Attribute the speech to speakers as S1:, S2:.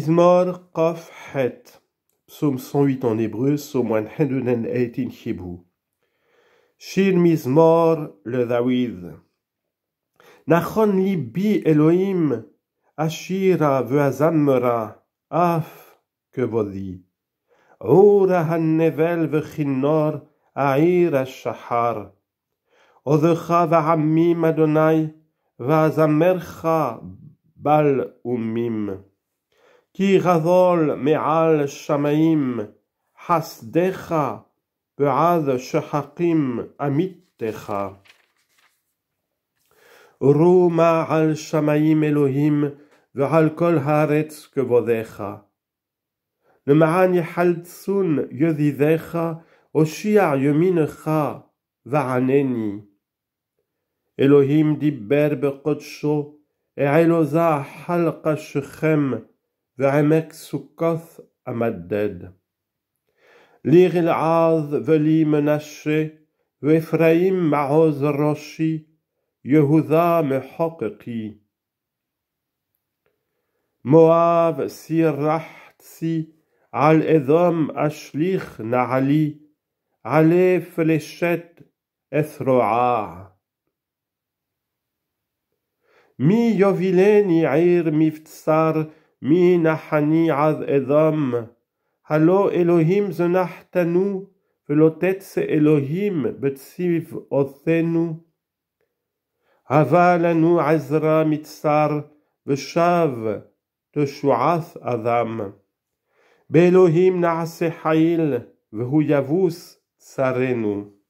S1: Mizmor Kof Het, psaume 108 en hébreu, psaume 108 en Hebrew. Shir Mizmor le David. Nachon libi Elohim, Ashira veazamra, af kevodi. Ora nevel vechinor, air shahar Odecha vahamim Adonai, vazamercha bal umim. כי גדול מעל שמיים חסדך ועד שחקים עמיתך. ראו על שמיים אלוהים ועל כל הארץ כבודך. למען יחלצון ידידיך, הושיע ימינך וענני. אלוהים דיבר בקודשו, העלוזה חלקה שכם, ذعمك سكث أمدد ليغ العاظ ولي منشي وإفرايم معوز الرشي يهوذا محققي مواب رحت سي على إذام أشليخ نعلي علي فلشت إثرعاع مي يوفيلين يعير مفتسار מי נחני עד אדם, הלא אלוהים זנחתנו, ולא תצא אלוהים בצבאותינו. הבא לנו עזרה מצר, ושב תשועת אדם. באלוהים נעשה חיל, והוא יבוס צרינו.